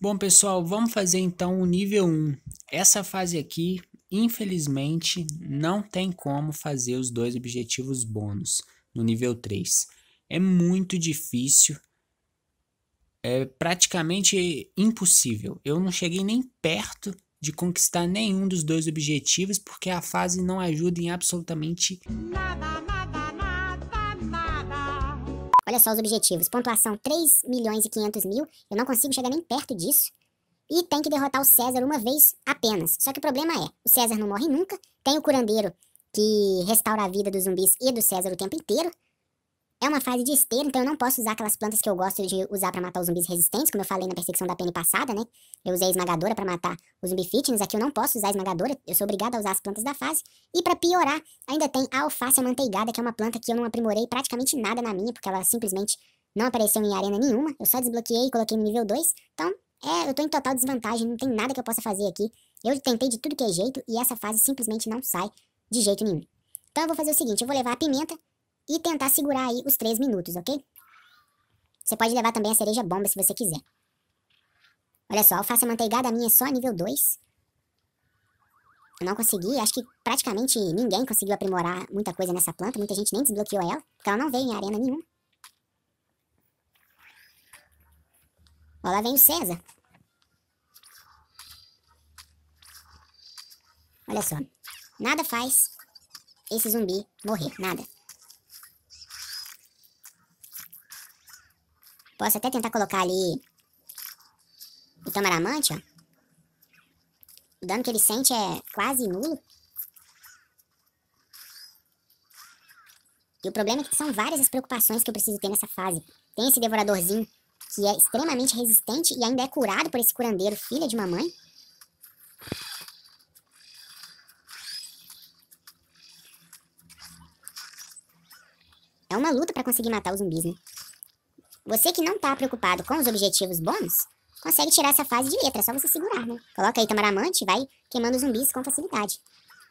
Bom, pessoal, vamos fazer então o nível 1. Essa fase aqui, infelizmente, não tem como fazer os dois objetivos bônus no nível 3. É muito difícil, é praticamente impossível. Eu não cheguei nem perto de conquistar nenhum dos dois objetivos, porque a fase não ajuda em absolutamente nada, nada, nada, nada. Olha só os objetivos: pontuação 3 milhões e 500 mil. Eu não consigo chegar nem perto disso. E tem que derrotar o César uma vez apenas. Só que o problema é: o César não morre nunca, tem o curandeiro que restaura a vida dos zumbis e do César o tempo inteiro. É uma fase de esteira, então eu não posso usar aquelas plantas que eu gosto de usar para matar os zumbis resistentes, como eu falei na perseguição da pene passada, né? Eu usei a esmagadora para matar os zumbi fitness, aqui eu não posso usar a esmagadora, eu sou obrigado a usar as plantas da fase. E para piorar, ainda tem a alface amanteigada, que é uma planta que eu não aprimorei praticamente nada na minha, porque ela simplesmente não apareceu em arena nenhuma, eu só desbloqueei e coloquei no nível 2. Então, é, eu tô em total desvantagem, não tem nada que eu possa fazer aqui. Eu tentei de tudo que é jeito e essa fase simplesmente não sai de jeito nenhum. Então eu vou fazer o seguinte, eu vou levar a pimenta e tentar segurar aí os 3 minutos, ok? Você pode levar também a cereja bomba se você quiser. Olha só, a alface manteigada minha é só nível 2. Eu não consegui, acho que praticamente ninguém conseguiu aprimorar muita coisa nessa planta, muita gente nem desbloqueou ela, porque ela não veio em arena nenhuma. Olha lá vem o César. Olha só, nada faz esse zumbi morrer, nada. Posso até tentar colocar ali o Tamaramante, ó. O dano que ele sente é quase nulo. E o problema é que são várias as preocupações que eu preciso ter nessa fase. Tem esse devoradorzinho que é extremamente resistente e ainda é curado por esse curandeiro, filha de mamãe. É uma luta para conseguir matar os zumbis, né? Você que não tá preocupado com os objetivos bônus, consegue tirar essa fase de letra, é só você segurar, né? Coloca aí Tamaramante e vai queimando zumbis com facilidade.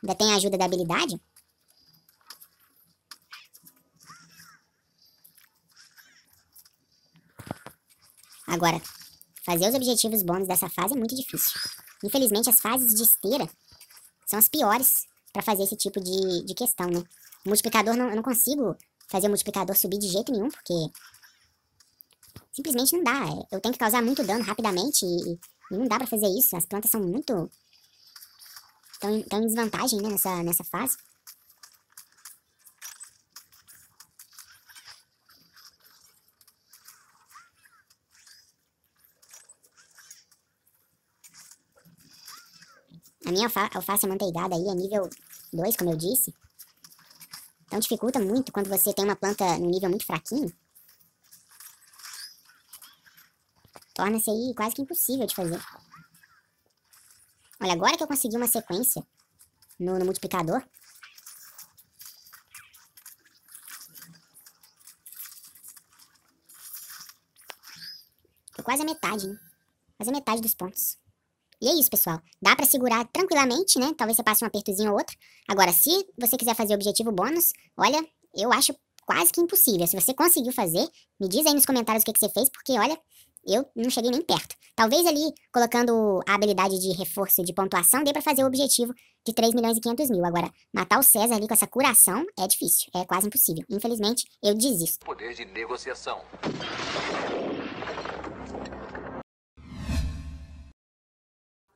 Ainda tem a ajuda da habilidade. Agora, fazer os objetivos bônus dessa fase é muito difícil. Infelizmente, as fases de esteira são as piores para fazer esse tipo de, de questão, né? O multiplicador, não, eu não consigo fazer o multiplicador subir de jeito nenhum, porque Simplesmente não dá. É, eu tenho que causar muito dano rapidamente e, e não dá pra fazer isso. As plantas são muito... Estão em, em desvantagem, né, nessa, nessa fase. A minha alfa alface amanteigada aí é nível 2, como eu disse. Então dificulta muito quando você tem uma planta no nível muito fraquinho. torna-se aí quase que impossível de fazer. Olha, agora que eu consegui uma sequência no, no multiplicador, quase a metade, né? Quase a metade dos pontos. E é isso, pessoal. Dá para segurar tranquilamente, né? Talvez você passe um apertozinho ou outro. Agora, se você quiser fazer objetivo bônus, olha, eu acho quase que impossível. Se você conseguiu fazer, me diz aí nos comentários o que, que você fez, porque, olha, eu não cheguei nem perto. Talvez ali, colocando a habilidade de reforço de pontuação, dê para fazer o objetivo de 3 milhões e 500 mil. Agora, matar o César ali com essa curação é difícil, é quase impossível. Infelizmente, eu desisto. Poder de negociação.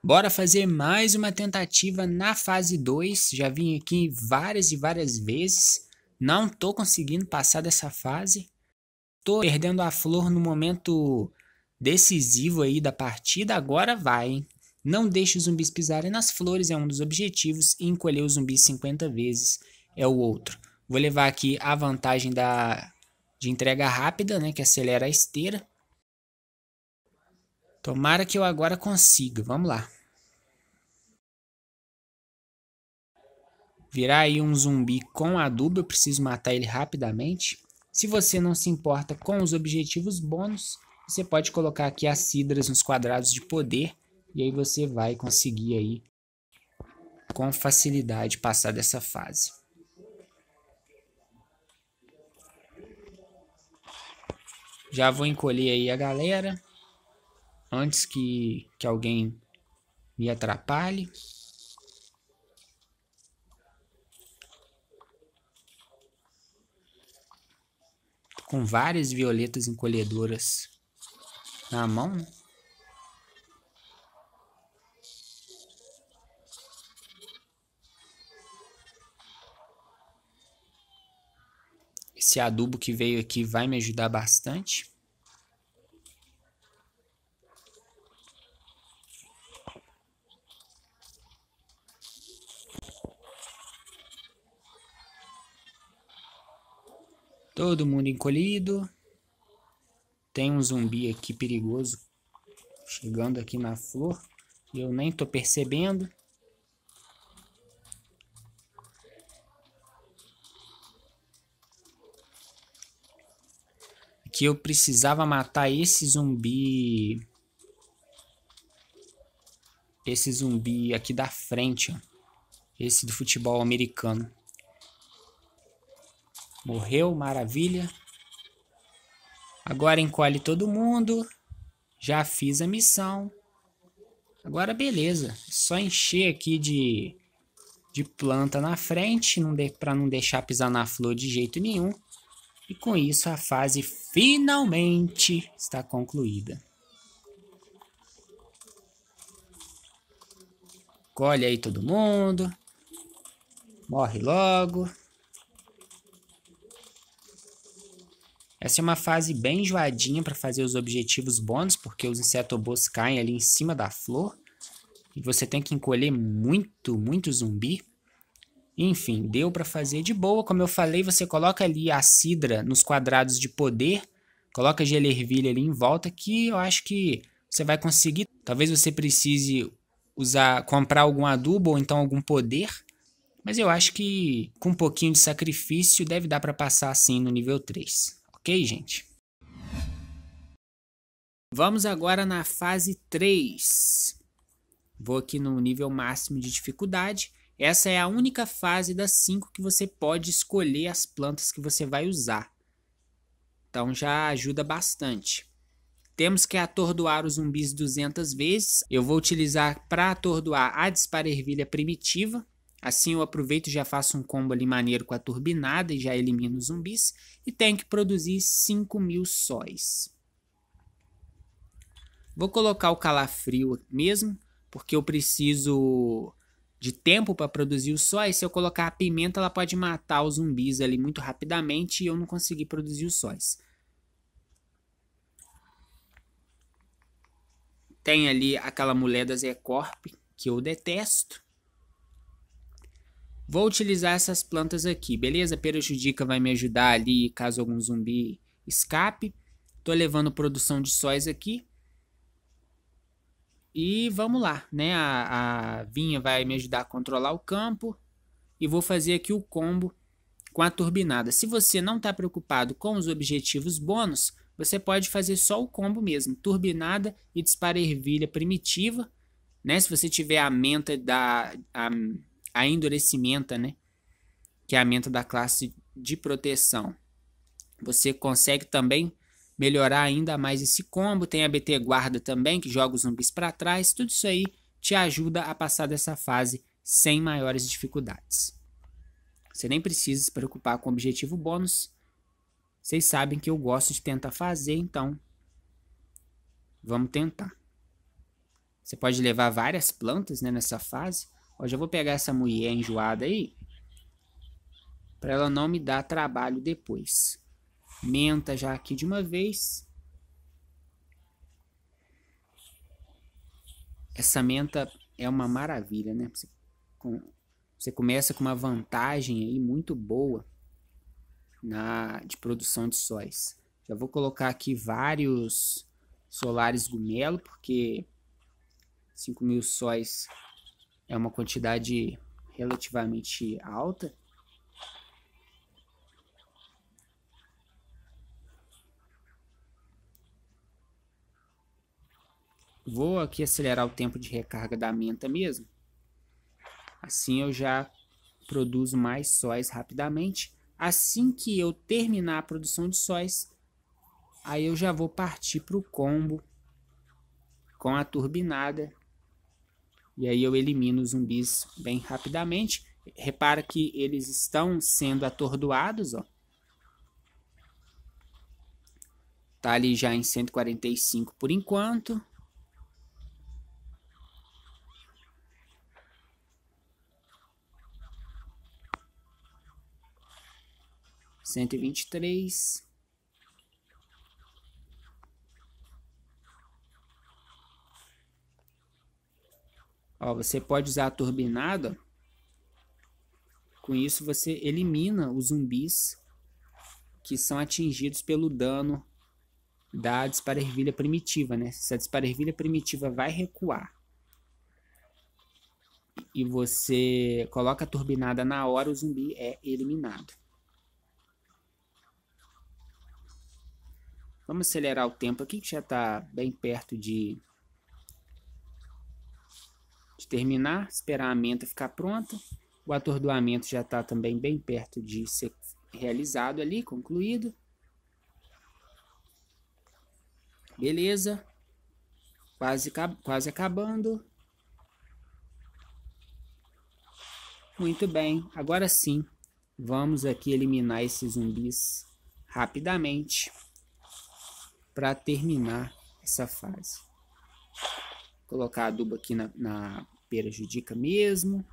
Bora fazer mais uma tentativa na fase 2. Já vim aqui várias e várias vezes. Não tô conseguindo passar dessa fase. Tô perdendo a flor no momento decisivo aí da partida, agora vai, hein? Não deixe os zumbis pisarem nas flores, é um dos objetivos, e encolher os zumbis 50 vezes é o outro. Vou levar aqui a vantagem da, de entrega rápida, né, que acelera a esteira. Tomara que eu agora consiga, vamos lá. Virar aí um zumbi com adubo, eu preciso matar ele rapidamente. Se você não se importa com os objetivos bônus, você pode colocar aqui as cidras nos quadrados de poder e aí você vai conseguir aí com facilidade passar dessa fase. Já vou encolher aí a galera antes que, que alguém me atrapalhe. Com várias violetas encolhedoras na mão, né? Esse adubo que veio aqui vai me ajudar bastante. Todo mundo encolhido. Tem um zumbi aqui perigoso chegando aqui na flor. E eu nem tô percebendo. Que eu precisava matar esse zumbi. Esse zumbi aqui da frente, ó. Esse do futebol americano. Morreu, maravilha. Agora encolhe todo mundo. Já fiz a missão. Agora beleza. Só encher aqui de, de planta na frente. Não de, pra não deixar pisar na flor de jeito nenhum. E com isso a fase finalmente está concluída. Colhe aí todo mundo. Morre logo. Essa é uma fase bem enjoadinha para fazer os objetivos bônus, porque os insetobos caem ali em cima da flor. E você tem que encolher muito, muito zumbi. Enfim, deu para fazer de boa. Como eu falei, você coloca ali a cidra nos quadrados de poder, coloca a Gelervilha ali em volta, que eu acho que você vai conseguir. Talvez você precise usar, comprar algum adubo ou então algum poder. Mas eu acho que com um pouquinho de sacrifício deve dar para passar assim no nível 3. Ok, gente? Vamos agora na fase 3. Vou aqui no nível máximo de dificuldade. Essa é a única fase das 5 que você pode escolher as plantas que você vai usar. Então já ajuda bastante. Temos que atordoar os zumbis 200 vezes. Eu vou utilizar para atordoar a disparervilha primitiva, Assim eu aproveito e já faço um combo ali maneiro com a turbinada e já elimino os zumbis. E tenho que produzir 5 mil sóis. Vou colocar o calafrio mesmo, porque eu preciso de tempo para produzir o sóis. Se eu colocar a pimenta, ela pode matar os zumbis ali muito rapidamente e eu não conseguir produzir os sóis. Tem ali aquela mulher da Zecorp, que eu detesto. Vou utilizar essas plantas aqui, beleza? Judica vai me ajudar ali caso algum zumbi escape. Tô levando produção de sóis aqui. E vamos lá, né? A, a vinha vai me ajudar a controlar o campo. E vou fazer aqui o combo com a turbinada. Se você não está preocupado com os objetivos bônus, você pode fazer só o combo mesmo. Turbinada e dispara ervilha primitiva. Né? Se você tiver a menta da... A, a endurecimento, né? Que é a menta da classe de proteção. Você consegue também melhorar ainda mais esse combo. Tem a BT Guarda também, que joga os zumbis para trás. Tudo isso aí te ajuda a passar dessa fase sem maiores dificuldades. Você nem precisa se preocupar com o objetivo bônus. Vocês sabem que eu gosto de tentar fazer, então vamos tentar. Você pode levar várias plantas né, nessa fase. Ó, já vou pegar essa mulher enjoada aí, para ela não me dar trabalho depois. Menta já aqui de uma vez. Essa menta é uma maravilha, né? Você, com, você começa com uma vantagem aí muito boa na de produção de sóis. Já vou colocar aqui vários solares gumelo, porque 5 mil sóis é uma quantidade relativamente alta. Vou aqui acelerar o tempo de recarga da menta mesmo. Assim eu já produzo mais sóis rapidamente. Assim que eu terminar a produção de sóis, aí eu já vou partir para o combo com a turbinada e aí eu elimino os zumbis bem rapidamente. Repara que eles estão sendo atordoados, ó. Tá ali já em 145 por enquanto. Cento e vinte e três. Ó, você pode usar a turbinada. Com isso, você elimina os zumbis que são atingidos pelo dano da disparervilha primitiva, né? Se a disparervilha primitiva vai recuar e você coloca a turbinada na hora, o zumbi é eliminado. Vamos acelerar o tempo aqui que já está bem perto de terminar, esperar a menta ficar pronta. O atordoamento já está também bem perto de ser realizado ali, concluído. Beleza. Quase, quase acabando. Muito bem, agora sim, vamos aqui eliminar esses zumbis rapidamente para terminar essa fase. Vou colocar adubo aqui na, na prejudica mesmo.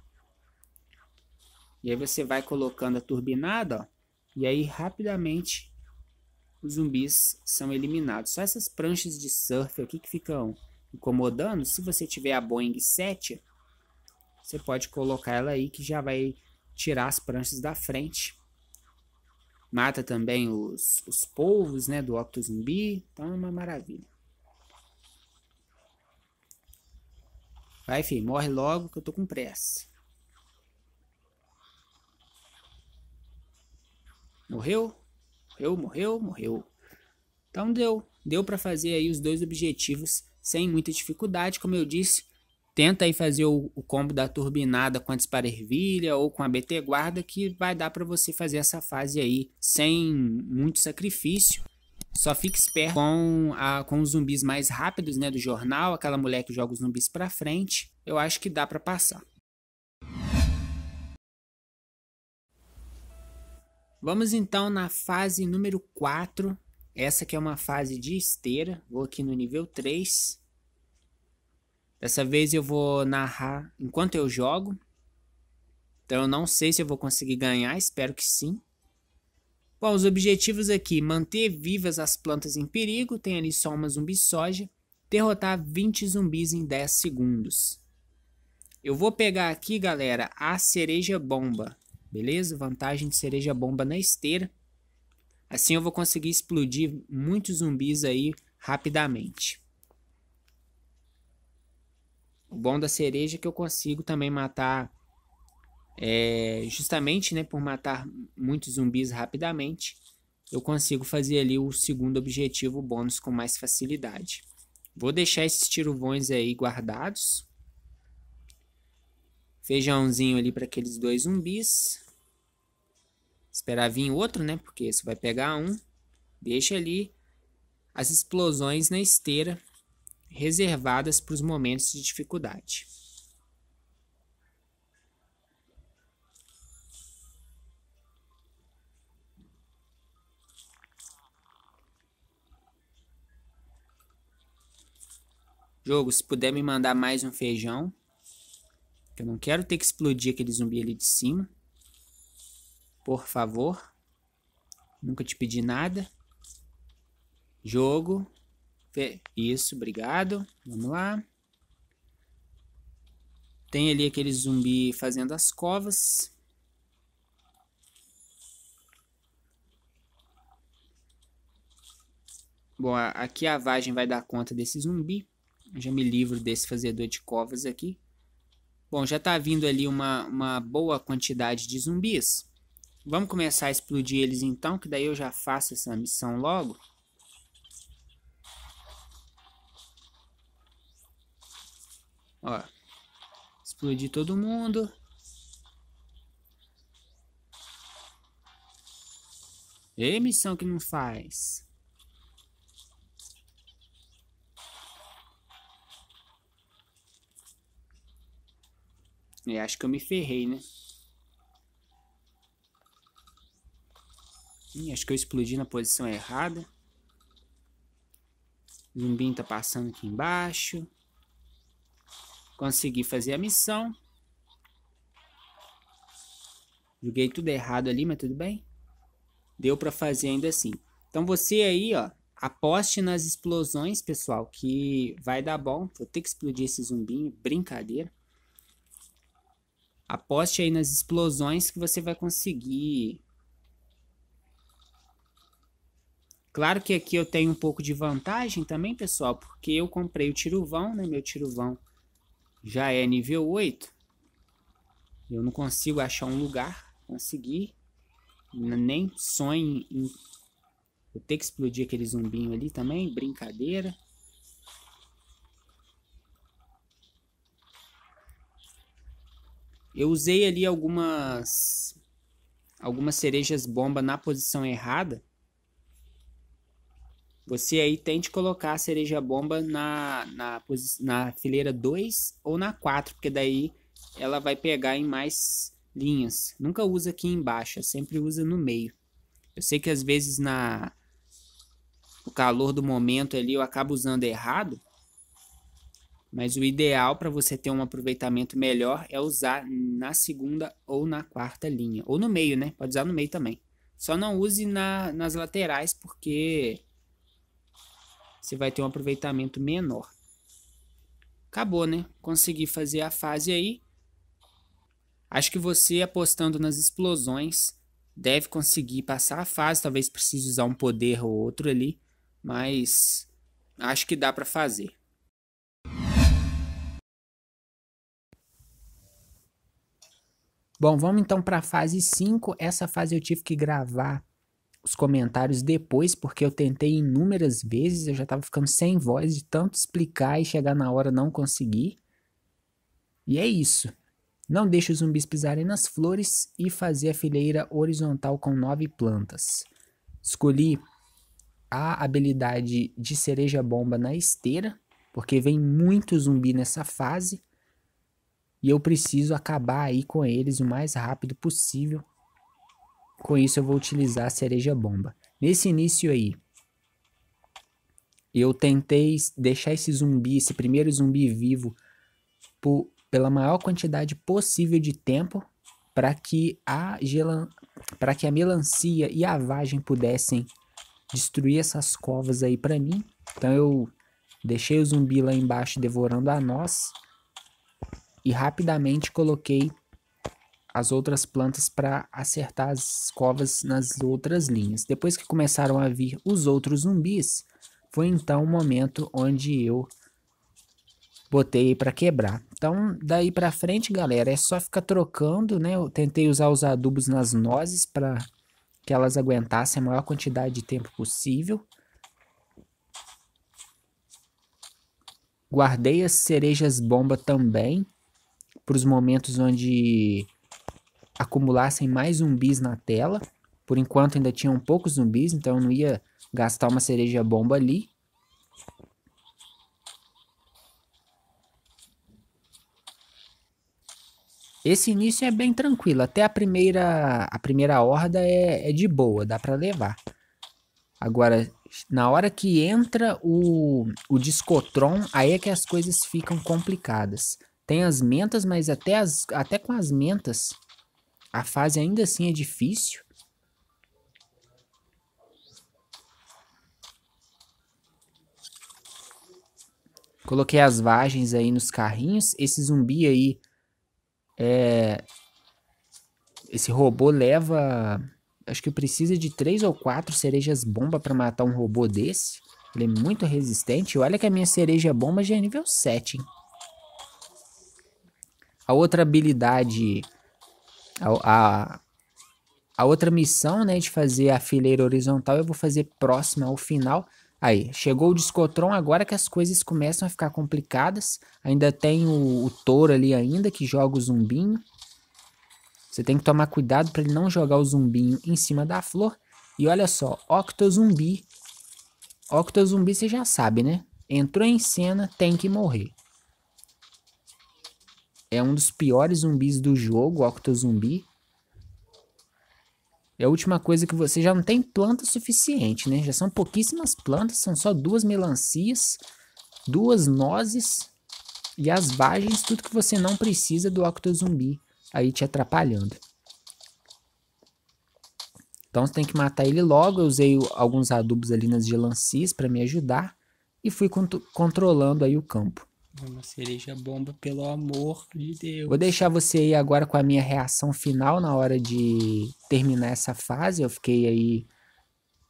E aí você vai colocando a turbinada, ó, e aí rapidamente os zumbis são eliminados. Só essas pranchas de surf aqui que ficam incomodando, se você tiver a Boeing 7, você pode colocar ela aí que já vai tirar as pranchas da frente. Mata também os, os polvos né, do octo zumbi, então é uma maravilha. Vai, filho, morre logo que eu tô com pressa. Morreu? Morreu, morreu, morreu. Então deu. Deu para fazer aí os dois objetivos sem muita dificuldade. Como eu disse, tenta aí fazer o, o combo da turbinada com a dispara ervilha ou com a BT guarda que vai dar para você fazer essa fase aí sem muito sacrifício. Só fique esperto com, a, com os zumbis mais rápidos né, do jornal, aquela mulher que joga os zumbis pra frente. Eu acho que dá pra passar. Vamos então na fase número 4. Essa que é uma fase de esteira. Vou aqui no nível 3. Dessa vez eu vou narrar enquanto eu jogo. Então eu não sei se eu vou conseguir ganhar, espero que sim. Bom, os objetivos aqui: manter vivas as plantas em perigo, tem ali só uma zumbi soja, derrotar 20 zumbis em 10 segundos. Eu vou pegar aqui, galera, a cereja bomba, beleza? Vantagem de cereja bomba na esteira. Assim eu vou conseguir explodir muitos zumbis aí rapidamente. O bom da cereja é que eu consigo também matar é, justamente né, por matar muitos zumbis rapidamente, eu consigo fazer ali o segundo objetivo bônus com mais facilidade. Vou deixar esses tirovões aí guardados. Feijãozinho ali para aqueles dois zumbis. Esperar vir outro, né? Porque você vai pegar um. Deixa ali as explosões na esteira reservadas para os momentos de dificuldade. Jogo, se puder me mandar mais um feijão. Que eu não quero ter que explodir aquele zumbi ali de cima. Por favor. Nunca te pedi nada. Jogo. Isso, obrigado. Vamos lá. Tem ali aquele zumbi fazendo as covas. Bom, aqui a vagem vai dar conta desse zumbi. Já me livro desse fazedor de covas aqui. Bom, já está vindo ali uma, uma boa quantidade de zumbis. Vamos começar a explodir eles então, que daí eu já faço essa missão logo. Ó. Explodir todo mundo. Ei, é missão que não faz. É, acho que eu me ferrei, né? Ih, acho que eu explodi na posição errada. O zumbinho tá passando aqui embaixo. Consegui fazer a missão. Joguei tudo errado ali, mas tudo bem. Deu para fazer ainda assim. Então você aí, ó, aposte nas explosões, pessoal, que vai dar bom. Vou ter que explodir esse zumbinho, brincadeira. Aposte aí nas explosões que você vai conseguir. Claro que aqui eu tenho um pouco de vantagem também, pessoal, porque eu comprei o tiruvão, né? Meu tiruvão já é nível 8. Eu não consigo achar um lugar, conseguir. Nem sonho em... Eu ter que explodir aquele zumbinho ali também, brincadeira. Eu usei ali algumas algumas cerejas bomba na posição errada. Você aí tente colocar a cereja bomba na, na, na fileira 2 ou na 4, porque daí ela vai pegar em mais linhas. Nunca usa aqui embaixo, sempre usa no meio. Eu sei que às vezes na o calor do momento ali eu acabo usando errado, mas o ideal para você ter um aproveitamento melhor é usar na segunda ou na quarta linha. Ou no meio, né? Pode usar no meio também. Só não use na, nas laterais, porque você vai ter um aproveitamento menor. Acabou, né? Consegui fazer a fase aí. Acho que você apostando nas explosões deve conseguir passar a fase. Talvez precise usar um poder ou outro ali, mas acho que dá para fazer. Bom, vamos então para a fase 5. Essa fase eu tive que gravar os comentários depois, porque eu tentei inúmeras vezes, eu já estava ficando sem voz de tanto explicar e chegar na hora não conseguir. E é isso. Não deixe os zumbis pisarem nas flores e fazer a fileira horizontal com nove plantas. Escolhi a habilidade de cereja bomba na esteira, porque vem muito zumbi nessa fase. E eu preciso acabar aí com eles o mais rápido possível. Com isso eu vou utilizar a cereja bomba. Nesse início aí, eu tentei deixar esse zumbi, esse primeiro zumbi vivo, por, pela maior quantidade possível de tempo, para que a gelan, para que a melancia e a vagem pudessem destruir essas covas aí para mim. Então eu deixei o zumbi lá embaixo devorando a nós e rapidamente coloquei as outras plantas para acertar as covas nas outras linhas. Depois que começaram a vir os outros zumbis, foi então o momento onde eu botei para quebrar. Então, daí para frente, galera, é só ficar trocando, né? Eu tentei usar os adubos nas nozes para que elas aguentassem a maior quantidade de tempo possível. Guardei as cerejas bomba também para os momentos onde acumulassem mais zumbis na tela. Por enquanto ainda tinham poucos zumbis, então eu não ia gastar uma cereja bomba ali. Esse início é bem tranquilo, até a primeira a primeira horda é, é de boa, dá para levar. Agora, na hora que entra o, o Discotron, aí é que as coisas ficam complicadas. Tem as mentas, mas até, as, até com as mentas, a fase ainda assim é difícil. Coloquei as vagens aí nos carrinhos. Esse zumbi aí, é... esse robô leva, acho que precisa de três ou quatro cerejas bomba para matar um robô desse. Ele é muito resistente. Olha que a minha cereja bomba já é nível 7, hein? a outra habilidade, a, a, a, outra missão, né, de fazer a fileira horizontal, eu vou fazer próxima ao final. Aí, chegou o Discotron, agora que as coisas começam a ficar complicadas. Ainda tem o, o touro ali ainda, que joga o zumbinho. Você tem que tomar cuidado para ele não jogar o zumbinho em cima da flor. E olha só, Octozumbi. Octozumbi você já sabe, né? Entrou em cena, tem que morrer é um dos piores zumbis do jogo, Octozumbi. É a última coisa que você já não tem planta suficiente, né? Já são pouquíssimas plantas, são só duas melancias, duas nozes e as vagens, tudo que você não precisa do Octozumbi aí te atrapalhando. Então você tem que matar ele logo. Eu usei alguns adubos ali nas gelancias para me ajudar e fui cont controlando aí o campo. Uma cereja bomba, pelo amor de Deus. Vou deixar você aí agora com a minha reação final na hora de terminar essa fase. Eu fiquei aí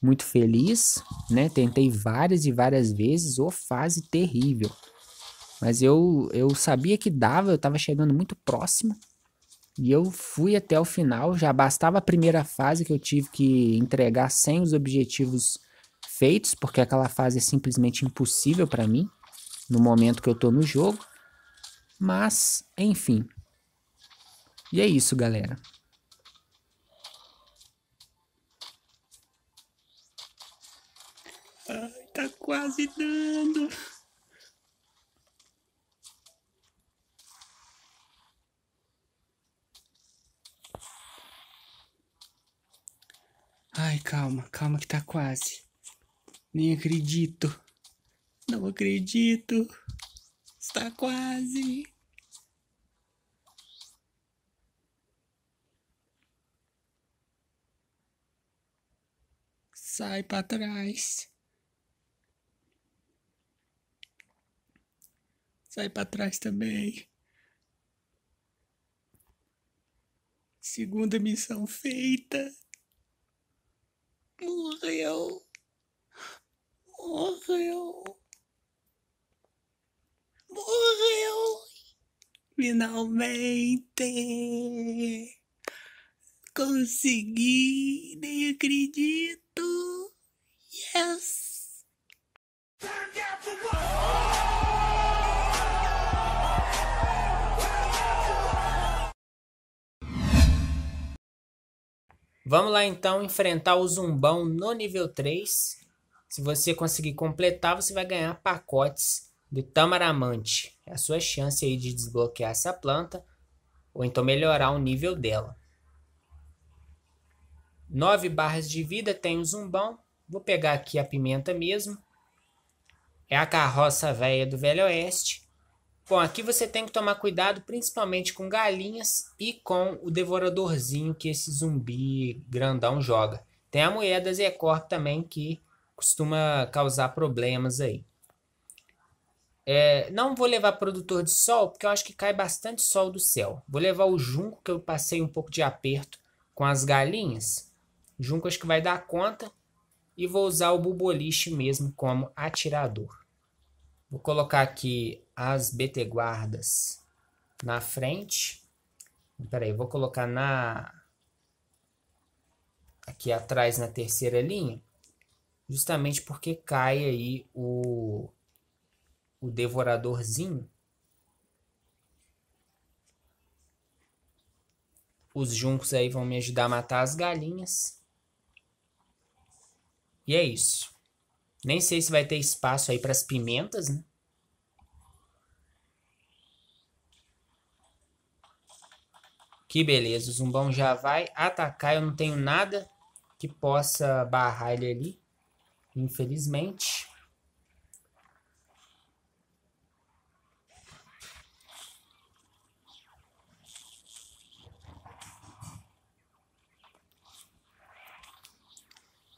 muito feliz, né? Tentei várias e várias vezes, ou fase terrível. Mas eu, eu sabia que dava, eu estava chegando muito próximo. E eu fui até o final. Já bastava a primeira fase que eu tive que entregar sem os objetivos feitos, porque aquela fase é simplesmente impossível para mim no momento que eu tô no jogo. Mas, enfim. E é isso, galera. Ai, tá quase dando. Ai, calma, calma que tá quase. Nem acredito. Não acredito. Está quase. Sai para trás. Sai para trás também. Segunda missão feita. Morreu. Morreu. Morreu! Finalmente! Consegui! Nem acredito! Yes! Vamos lá então enfrentar o zumbão no nível 3. Se você conseguir completar, você vai ganhar pacotes do tamaramante. É a sua chance aí de desbloquear essa planta ou então melhorar o nível dela. 9 barras de vida tem o um zumbão. Vou pegar aqui a pimenta mesmo. É a carroça velha do Velho Oeste. Bom, aqui você tem que tomar cuidado principalmente com galinhas e com o devoradorzinho que esse zumbi grandão joga. Tem a moeda Zecorp também que costuma causar problemas aí. É, não vou levar produtor de sol, porque eu acho que cai bastante sol do céu. Vou levar o junco, que eu passei um pouco de aperto com as galinhas. Junco acho que vai dar conta. E vou usar o buboliche mesmo como atirador. Vou colocar aqui as BT guardas na frente. Peraí, vou colocar na aqui atrás na terceira linha, justamente porque cai aí o o devoradorzinho, os juncos aí vão me ajudar a matar as galinhas. E é isso. Nem sei se vai ter espaço aí para as pimentas, né? Que beleza, o zumbão já vai atacar. Eu não tenho nada que possa barrar ele ali, infelizmente.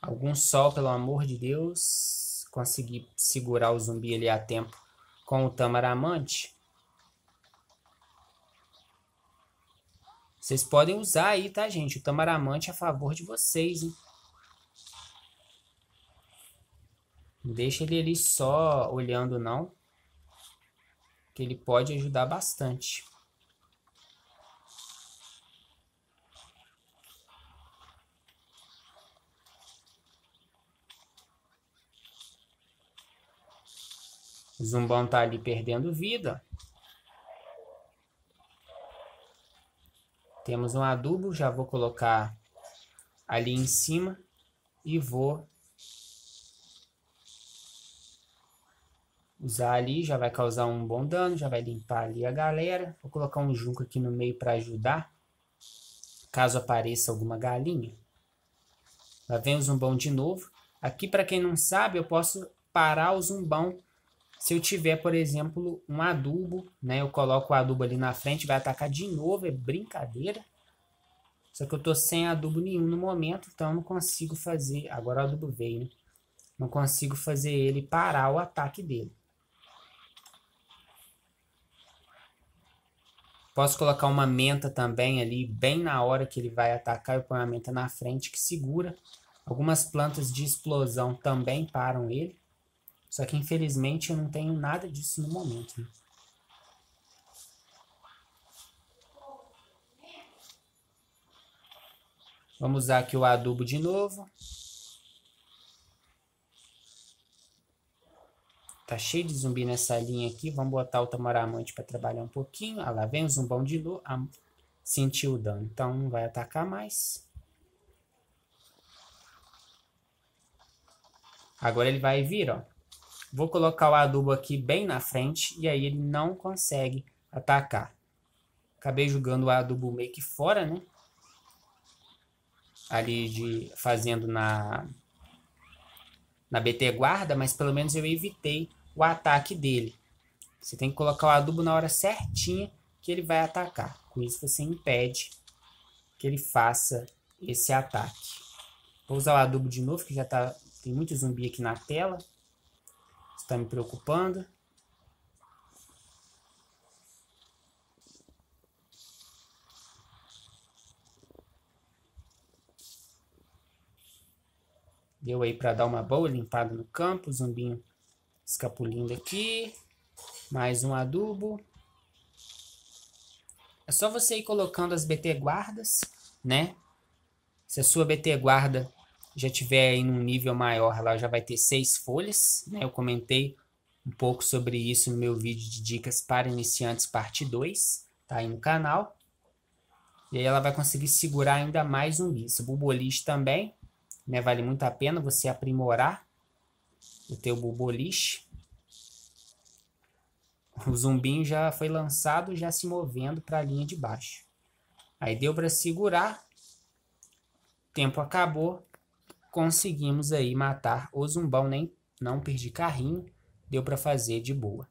Algum sol, pelo amor de Deus. Consegui segurar o zumbi ali a tempo com o Tamaramante. Vocês podem usar aí, tá, gente? O Tamaramante é a favor de vocês, hein? deixa ele ali só olhando, não. Que ele pode ajudar bastante. O zumbão tá ali perdendo vida. Temos um adubo, já vou colocar ali em cima e vou usar ali, já vai causar um bom dano, já vai limpar ali a galera. Vou colocar um junco aqui no meio para ajudar, caso apareça alguma galinha. Lá vem o zumbão de novo. Aqui, para quem não sabe, eu posso parar o zumbão se eu tiver, por exemplo, um adubo, né? Eu coloco o adubo ali na frente, vai atacar de novo, é brincadeira. Só que eu tô sem adubo nenhum no momento, então eu não consigo fazer... Agora o adubo veio, né? Não consigo fazer ele parar o ataque dele. Posso colocar uma menta também ali, bem na hora que ele vai atacar, eu ponho a menta na frente que segura. Algumas plantas de explosão também param ele. Só que infelizmente eu não tenho nada disso no momento. Né? Vamos usar aqui o adubo de novo. Tá cheio de zumbi nessa linha aqui. Vamos botar o tamaramante para trabalhar um pouquinho. Ah lá, vem o zumbão de luz, Ah, sentiu o dano. Então, não vai atacar mais. Agora ele vai vir, ó. Vou colocar o adubo aqui bem na frente e aí ele não consegue atacar. Acabei jogando o adubo meio que fora, né? Ali de fazendo na na BT guarda, mas pelo menos eu evitei o ataque dele. Você tem que colocar o adubo na hora certinha que ele vai atacar. Com isso você impede que ele faça esse ataque. Vou usar o adubo de novo, que já tá, tem muito zumbi aqui na tela está me preocupando. Deu aí para dar uma boa limpada no campo, zumbinho escapulindo aqui. Mais um adubo. É só você ir colocando as BT guardas, né? Se a sua BT guarda já tiver em um nível maior, ela já vai ter seis folhas. Né? Eu comentei um pouco sobre isso no meu vídeo de dicas para iniciantes, parte 2, tá aí no canal. E aí ela vai conseguir segurar ainda mais um bis. O também, né? Vale muito a pena você aprimorar o teu buboliche. O zumbinho já foi lançado, já se movendo para a linha de baixo. Aí deu para segurar. tempo acabou conseguimos aí matar o zumbão, nem não perdi carrinho, deu para fazer de boa.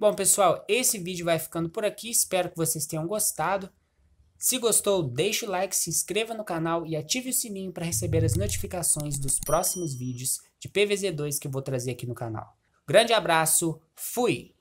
Bom, pessoal, esse vídeo vai ficando por aqui, espero que vocês tenham gostado. Se gostou, deixe o like, se inscreva no canal e ative o sininho para receber as notificações dos próximos vídeos de PVZ2 que eu vou trazer aqui no canal. Grande abraço, fui!